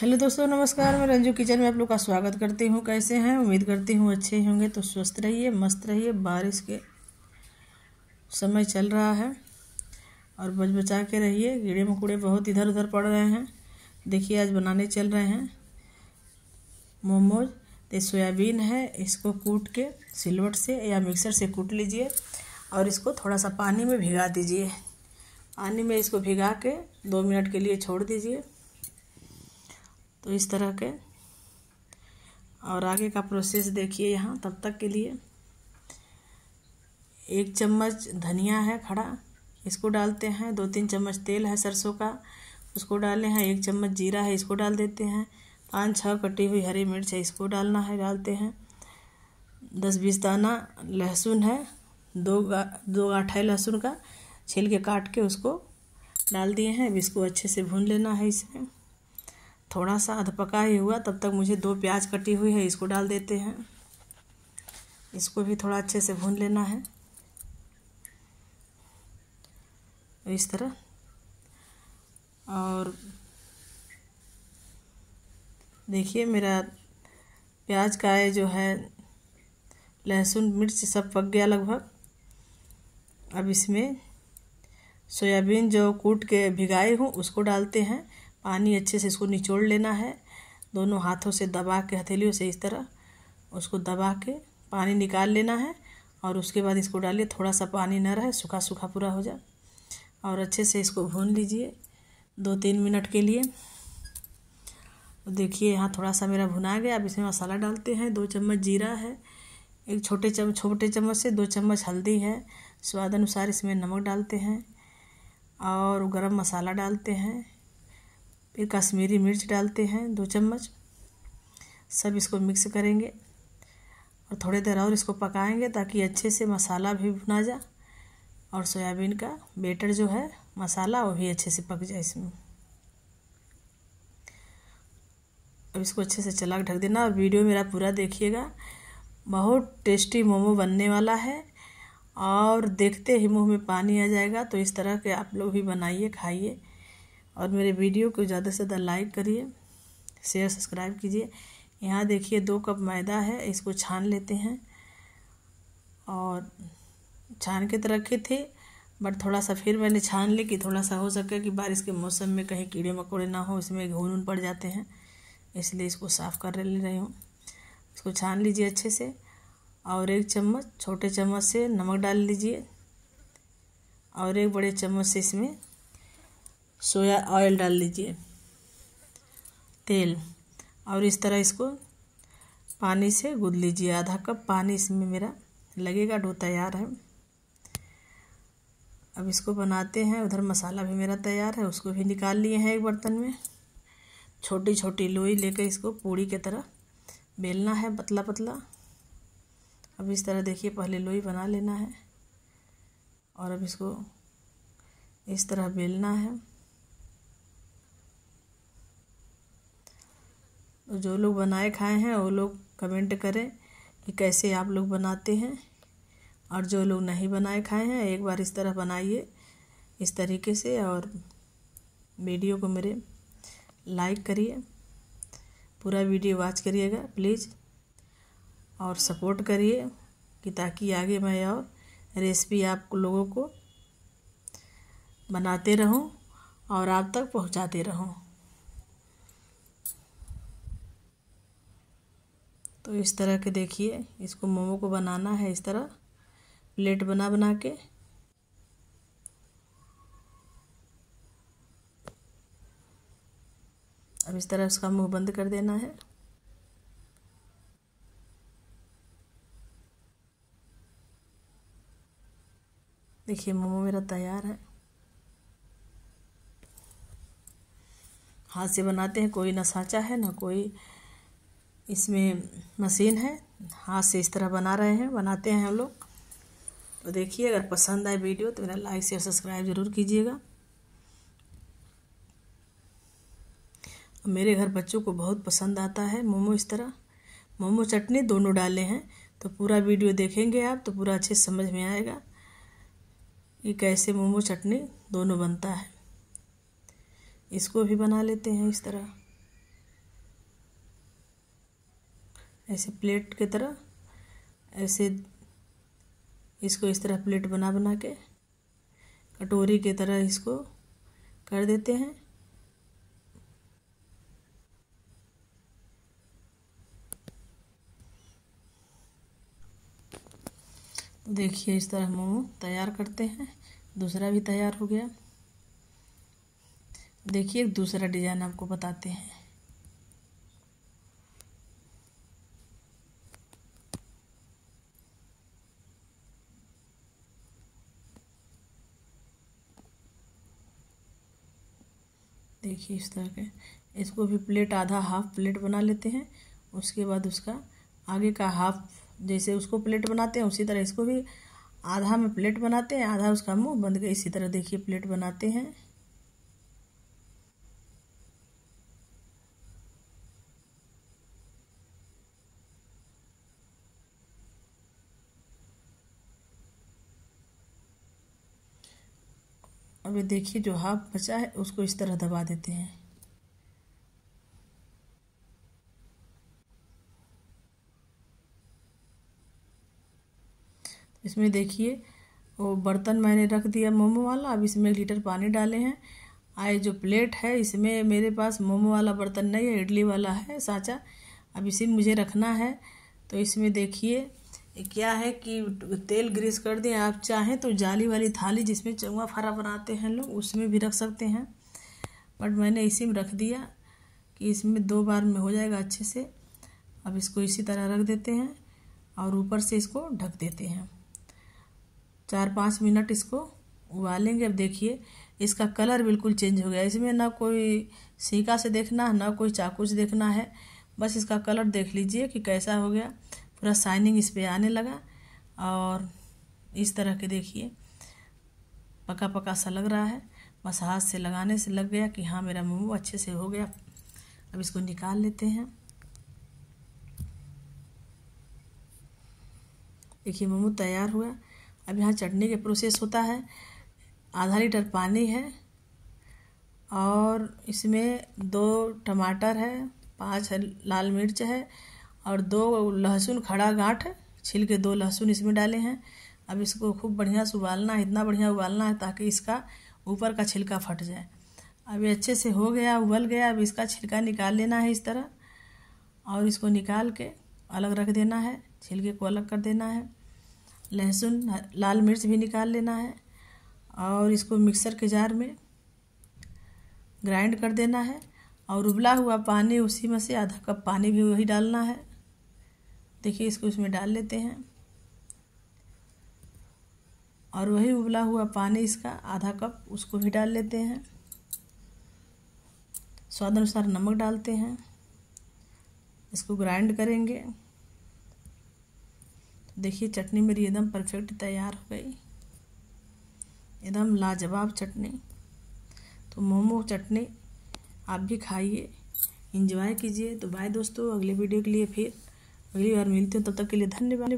hello दोस्तों नमस्कार मैं रंजू किचन में आप लोग का स्वागत करती हूँ कैसे हैं उम्मीद करती हूँ अच्छे होंगे तो स्वस्थ रहिए मस्त रहिए बारिश के समय चल रहा है और बच बचा के रहिए कीड़े मकोड़े बहुत इधर उधर पड़ रहे हैं देखिए आज बनाने चल रहे हैं मोमोज तो सोयाबीन है इसको कूट के सिलवट से या मिक्सर से कूट लीजिए और इसको थोड़ा सा पानी में भिगा दीजिए पानी में इसको भिगा के दो मिनट के लिए छोड़ दीजिए तो इस तरह के और आगे का प्रोसेस देखिए यहाँ तब तक के लिए एक चम्मच धनिया है खड़ा इसको डालते हैं दो तीन चम्मच तेल है सरसों का उसको डाले हैं एक चम्मच जीरा है इसको डाल देते हैं पाँच छः कटी हुई हरी मिर्च है इसको डालना है डालते हैं दस बीस दाना लहसुन है दो गा दो गाँठ है लहसुन का छील के काट के उसको डाल दिए हैं अब इसको अच्छे से भून लेना है इसमें थोड़ा सा अधपका ही हुआ तब तक मुझे दो प्याज कटी हुई है इसको डाल देते हैं इसको भी थोड़ा अच्छे से भून लेना है इस तरह और देखिए मेरा प्याज का ये जो है लहसुन मिर्च सब पक गया लगभग अब इसमें सोयाबीन जो कूट के भिगाए हूँ उसको डालते हैं पानी अच्छे से इसको निचोड़ लेना है दोनों हाथों से दबा के हथेलियों से इस तरह उसको दबा के पानी निकाल लेना है और उसके बाद इसको डालिए थोड़ा सा पानी न रहे सूखा सूखा पूरा हो जाए और अच्छे से इसको भून लीजिए दो तीन मिनट के लिए देखिए यहाँ थोड़ा सा मेरा भुना गया अब इसमें मसाला डालते हैं दो चम्मच जीरा है एक छोटे चम्मच छोटे चम्मच से दो चम्मच हल्दी है स्वाद अनुसार इसमें नमक डालते हैं और गरम मसाला डालते हैं फिर कश्मीरी मिर्च डालते हैं दो चम्मच सब इसको मिक्स करेंगे और थोड़ी देर और इसको पकाएंगे ताकि अच्छे से मसाला भी भुना जाए और सोयाबीन का बेटर जो है मसाला वो भी अच्छे से पक जाए इसमें अब इसको अच्छे से चला ढक देना और वीडियो मेरा पूरा देखिएगा बहुत टेस्टी मोमो बनने वाला है और देखते ही मुंह में पानी आ जाएगा तो इस तरह के आप लोग भी बनाइए खाइए और मेरे वीडियो को ज़्यादा से ज़्यादा लाइक करिए शेयर सब्सक्राइब कीजिए यहाँ देखिए दो कप मैदा है इसको छान लेते हैं और छान के तो रखे थे बट थोड़ा सा फिर मैंने छान ली कि थोड़ा सा हो सके कि बारिश के मौसम में कहीं कीड़े मकोड़े ना हो इसमें घून ऊन पड़ जाते हैं इसलिए इसको साफ़ कर ले रही हूँ इसको छान लीजिए अच्छे से और एक चम्मच छोटे चम्मच से नमक डाल लीजिए और एक बड़े चम्मच से इसमें सोया ऑयल डाल दीजिए तेल और इस तरह इसको पानी से गूद लीजिए आधा कप पानी इसमें मेरा लगेगा डो तैयार है अब इसको बनाते हैं उधर मसाला भी मेरा तैयार है उसको भी निकाल लिए हैं एक बर्तन में छोटी छोटी लोई लेकर इसको पूड़ी की तरह बेलना है पतला पतला अब इस तरह देखिए पहले लोई बना लेना है और अब इसको इस तरह बेलना है जो लोग बनाए खाए हैं वो लोग कमेंट करें कि कैसे आप लोग बनाते हैं और जो लोग नहीं बनाए खाए हैं एक बार इस तरह बनाइए इस तरीके से और वीडियो को मेरे लाइक करिए पूरा वीडियो वॉच करिएगा प्लीज़ और सपोर्ट करिए कि ताकि आगे मैं और रेसिपी आप लोगों को बनाते रहूं और आप तक पहुंचाते रहूं तो इस तरह के देखिए इसको मोमो को बनाना है इस तरह प्लेट बना बना के अब इस तरह इसका मुंह बंद कर देना है देखिए मोमो मेरा तैयार है हाथ से बनाते हैं कोई ना साँचा है ना कोई इसमें मशीन है हाथ से इस तरह बना रहे हैं बनाते हैं हम लोग तो देखिए अगर पसंद आए वीडियो तो मेरा लाइक शेयर सब्सक्राइब ज़रूर कीजिएगा मेरे घर बच्चों को बहुत पसंद आता है मोमो इस तरह मोमो चटनी दोनों डाले हैं तो पूरा वीडियो देखेंगे आप तो पूरा अच्छे समझ में आएगा कि कैसे मोमो चटनी दोनों बनता है इसको भी बना लेते हैं इस तरह ऐसे प्लेट की तरह ऐसे इसको इस तरह प्लेट बना बना के कटोरी की तरह इसको कर देते हैं तो देखिए इस तरह मोमो तैयार करते हैं दूसरा भी तैयार हो गया देखिए एक दूसरा डिज़ाइन आपको बताते हैं देखिए इस तरह के इसको भी प्लेट आधा हाफ प्लेट बना लेते हैं उसके बाद उसका आगे का हाफ जैसे उसको प्लेट बनाते हैं उसी तरह इसको भी आधा में प्लेट बनाते हैं आधा उसका मुंह बंद कर इसी तरह देखिए प्लेट बनाते हैं अब ये देखिए जो हाफ बचा है उसको इस तरह दबा देते हैं इसमें देखिए वो बर्तन मैंने रख दिया मोमो वाला अब इसमें एक लीटर पानी डाले हैं आए जो प्लेट है इसमें मेरे पास मोमो वाला बर्तन नहीं है इडली वाला है साँचा अब इसे मुझे रखना है तो इसमें देखिए क्या है कि तेल ग्रीस कर दें आप चाहें तो जाली वाली थाली जिसमें चौवा फरा बनाते हैं लोग उसमें भी रख सकते हैं बट मैंने इसी में रख दिया कि इसमें दो बार में हो जाएगा अच्छे से अब इसको इसी तरह रख देते हैं और ऊपर से इसको ढक देते हैं चार पाँच मिनट इसको उबालेंगे अब देखिए इसका कलर बिल्कुल चेंज हो गया इसमें ना कोई सीका से देखना ना कोई चाकू से देखना है बस इसका कलर देख लीजिए कि कैसा हो गया पूरा शाइनिंग इस पर आने लगा और इस तरह के देखिए पका पका सा लग रहा है बस हाथ से लगाने से लग गया कि हाँ मेरा मोमो अच्छे से हो गया अब इसको निकाल लेते हैं देखिए मोमो तैयार हुआ अब यहाँ चटनी के प्रोसेस होता है आधा लीटर पानी है और इसमें दो टमाटर है पांच है लाल मिर्च है और दो लहसुन खड़ा गांठ छिल के दो लहसुन इसमें डाले हैं अब इसको खूब बढ़िया से उबालना है इतना बढ़िया उबालना है ताकि इसका ऊपर का छिलका फट जाए अब ये अच्छे से हो गया उबल गया अब इसका छिलका निकाल लेना है इस तरह और इसको निकाल के अलग रख देना है छिलके को अलग कर देना है लहसुन लाल मिर्च भी निकाल लेना है और इसको मिक्सर के जार में ग्राइंड कर देना है और उबला हुआ पानी उसी में से आधा कप पानी भी वही डालना है देखिए इसको इसमें डाल लेते हैं और वही उबला हुआ पानी इसका आधा कप उसको भी डाल लेते हैं स्वाद अनुसार नमक डालते हैं इसको ग्राइंड करेंगे देखिए चटनी मेरी एकदम परफेक्ट तैयार हो गई एकदम लाजवाब चटनी तो मोमो चटनी आप भी खाइए इंजॉय कीजिए तो बाय दोस्तों अगले वीडियो के लिए फिर अगली बार मिलते हैं तब तक के लिए धन्यवाद